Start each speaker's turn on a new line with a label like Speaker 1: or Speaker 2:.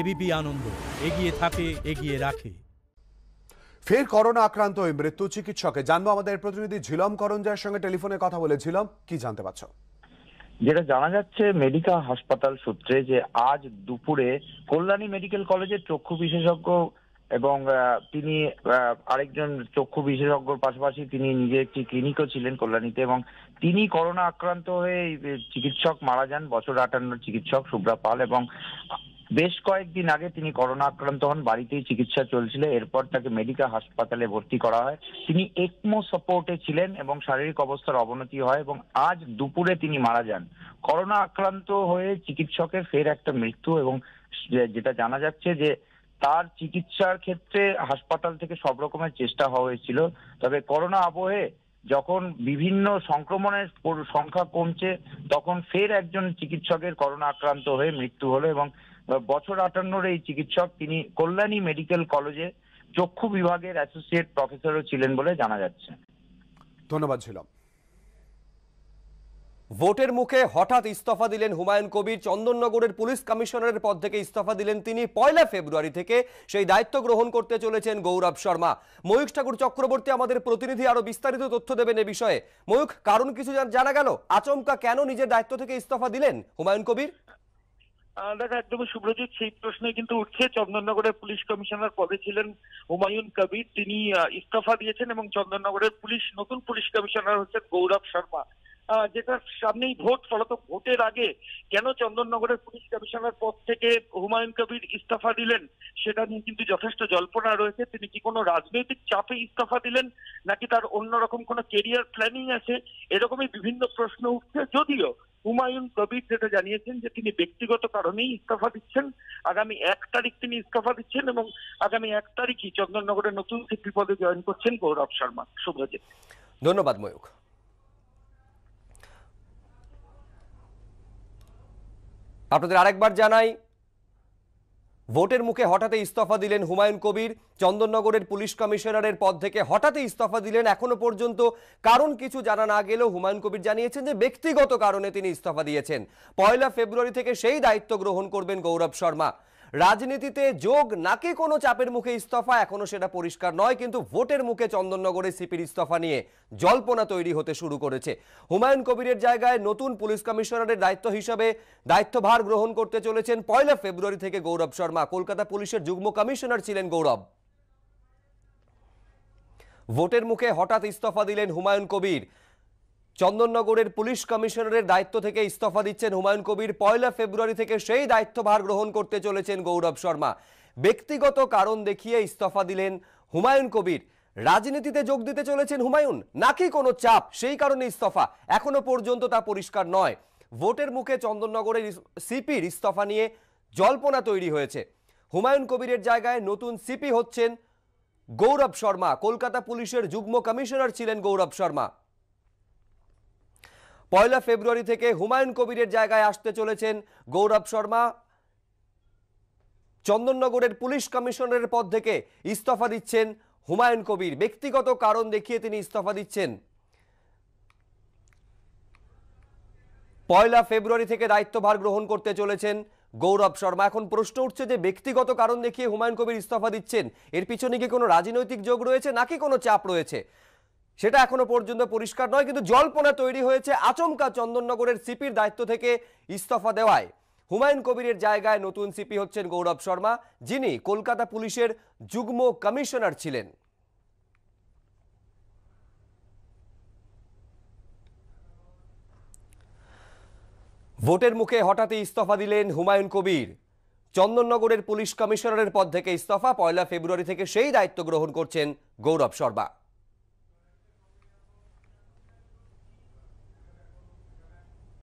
Speaker 1: ABP আনন্দ এগিয়ে থাকে এগিয়ে রাখে
Speaker 2: ফের করোনা আক্রান্ত হয়ে মৃত্যু চিকিৎসকে জানবো আমাদের প্রতিনিধি ঝিলম করঞ্জয়ের সঙ্গে টেলিফোনে কথা বলে ঝিলম কি জানতে পারছো যেটা জানা যাচ্ছে মেডিকা হাসপাতাল সূত্রে যে আজ দুপুরে কল্যাণী মেডিকেল কলেজের চক্ষু বিশেষজ্ঞ এবং তিনি আরেকজন চক্ষু বিশেষজ্ঞর পাশাপাশি তিনি নিজে একটি ক্লিনিকও ছিলেন কল্যাণীতে এবং তিনি করোনা আক্রান্ত হয়ে চিকিৎসক মারা যান বছর আটান্ন চিকিৎসক সুব্রা পাল এবং বেশ কয়েকদিন আগে তিনি করোনা আক্রান্ত হন বাড়িতেই চিকিৎসা চলছিল এরপর তাকে মেডিকেল হাসপাতালে ভর্তি করা হয় তিনি একমো সাপোর্টে ছিলেন এবং শারীরিক অবস্থার অবনতি হয় এবং আজ দুপুরে তিনি মারা যান করোনা আক্রান্ত হয়ে চিকিৎসকের ফের একটা মৃত্যু এবং যেটা জানা যাচ্ছে যে তার চিকিৎসার ক্ষেত্রে হাসপাতাল থেকে সব রকমের চেষ্টা হওয়া হয়েছিল তবে করোনা আবহে যখন বিভিন্ন সংক্রমণের সংখ্যা কমছে তখন ফের একজন চিকিৎসকের করোনা আক্রান্ত হয়ে মৃত্যু হলো এবং বছর আটান্নর এই চিকিৎসক তিনি কল্যাণী মেডিকেল কলেজে চক্ষু বিভাগের অ্যাসোসিয়েট প্রফেসরও ছিলেন বলে জানা যাচ্ছে ধন্যবাদ ছিলাম
Speaker 1: ভোটের মুখে হঠাৎ ইস্তফা দিলেন হুমায়ুন কবির চন্দননগরের পুলিশ কমিশনারের পদ থেকে ইস্তফা দিলেন তিনি পয়লা ফেব্রুয়ারি থেকে সেই দায়িত্ব গ্রহণ করতে চলেছেন গৌরব শর্মা ময়ূখ ঠাকুর চক্রবর্তী আমাদের প্রতিনিধি আরো বিস্তারিত তথ্য দেবেন এ বিষয়ে ময়ূখ কারণ কিছু জানা গেল আচমকা কেন নিজের দায়িত্ব থেকে ইস্তফা দিলেন হুমায়ুন কবির
Speaker 3: দেখো একদম শুভ্রজিৎ সেই প্রশ্নে কিন্তু উঠছে চন্দননগরের পুলিশ কমিশনার পদে ছিলেন হুমায়ুন কবির তিনি ইস্তফা দিয়েছেন এবং চন্দননগরের পুলিশ নতুন পুলিশ কমিশনার হচ্ছেন গৌরব শর্মা যেটা সামনেই ভোট ফলত ভোটের আগে কেন চন্দননগরের পুলিশ কমিশনার পদ থেকে হুমায়ুন কবির ইস্তফা দিলেন সেটা নিয়ে কিন্তু যথেষ্ট জল্পনা রয়েছে তিনি কি কোনো রাজনৈতিক চাপে ইস্তফা দিলেন নাকি তার অন্যরকম কোনো কেরিয়ার প্ল্যানিং আছে এরকমই বিভিন্ন প্রশ্ন উঠছে যদিও হুমায়ুন কবির যেটা জানিয়েছেন যে তিনি ব্যক্তিগত কারণেই ইস্তফা দিচ্ছেন আগামী এক তারিখ তিনি ইস্তফা দিচ্ছেন এবং আগামী এক তারিখই চন্দননগরের নতুন সিপি পদে জয়েন করছেন গৌরব শর্মা শুভজিৎ
Speaker 1: ধন্যবাদ ময়ূখ আপনাদের আরেকবার জানাই ভোটের মুখে হঠাৎ ইস্তফা দিলেন হুমায়ুন কবির চন্দননগরের পুলিশ কমিশনারের পদ থেকে হঠাৎ ইস্তফা দিলেন এখনো পর্যন্ত কারণ কিছু জানা না গেলেও হুমায়ুন কবির জানিয়েছেন যে ব্যক্তিগত কারণে তিনি ইস্তফা দিয়েছেন পয়লা ফেব্রুয়ারি থেকে সেই দায়িত্ব গ্রহণ করবেন গৌরব শর্মা রাজনীতিতে যোগ নাকি কোনো চাপের মুখে ইস্তফা এখনও সেটা পরিষ্কার নয় কিন্তু ভোটের মুখে চন্দননগরে সিপির ইস্তফা নিয়ে জল্পনা তৈরি হতে শুরু করেছে হুমায়ুন কবিরের জায়গায় নতুন পুলিশ কমিশনারের দায়িত্ব হিসাবে দায়িত্বভার গ্রহণ করতে চলেছেন পয়লা ফেব্রুয়ারি থেকে গৌরব শর্মা কলকাতা পুলিশের যুগ্ম কমিশনার ছিলেন গৌরব ভোটের মুখে হঠাৎ ইস্তফা দিলেন হুমায়ুন কবির চন্দননগরের পুলিশ কমিশনারের দায়িত্ব থেকে ইস্তফা দিচ্ছেন হুমায়ুন কবির পয়লা ফেব্রুয়ারি থেকে সেই দায়িত্বভার গ্রহণ করতে চলেছেন গৌরব শর্মা ব্যক্তিগত কারণ দেখিয়ে ইস্তফা দিলেন হুমায়ুন কবির রাজনীতিতে যোগ দিতে চলেছেন হুমায়ুন নাকি কোনো চাপ সেই কারণে ইস্তফা এখনো পর্যন্ত তা পরিষ্কার নয় ভোটের মুখে চন্দননগরের সিপির ইস্তফা নিয়ে জল্পনা তৈরি হয়েছে হুমায়ুন কবিরের জায়গায় নতুন সিপি হচ্ছেন গৌরব শর্মা কলকাতা পুলিশের যুগ্ম কমিশনার ছিলেন গৌরব শর্মা পয়লা ফেব্রুয়ারি থেকে হুমায়ুন কবিরের জায়গায় আসতে চলেছেন গৌরব শর্মা চন্দননগরের পুলিশ কমিশনারের পদ থেকে ইস্তফা দিচ্ছেন হুমায়ুন কবির ব্যক্তিগত কারণ দেখিয়ে তিনি ইস্তফা দিচ্ছেন পয়লা ফেব্রুয়ারি থেকে দায়িত্বভার গ্রহণ করতে চলেছেন গৌরব শর্মা এখন প্রশ্ন উঠছে যে ব্যক্তিগত কারণ দেখিয়ে হুমায়ুন কবির ইস্তফা দিচ্ছেন এর পিছনে কি কোনো রাজনৈতিক যোগ রয়েছে নাকি কোনো চাপ রয়েছে সেটা এখনো পর্যন্ত পরিষ্কার নয় কিন্তু জল্পনা তৈরি হয়েছে আচমকা চন্দননগরের সিপির দায়িত্ব থেকে ইস্তফা দেওয়ায় হুমায়ুন কবিরের জায়গায় নতুন সিপি হচ্ছেন গৌরব শর্মা যিনি কলকাতা পুলিশের যুগ্ম কমিশনার ছিলেন ভোটের মুখে হঠাৎই ইস্তফা দিলেন হুমায়ুন কবির চন্দননগরের পুলিশ কমিশনারের পদ থেকে ইস্তফা পয়লা ফেব্রুয়ারি থেকে সেই দায়িত্ব গ্রহণ করছেন গৌরব শর্মা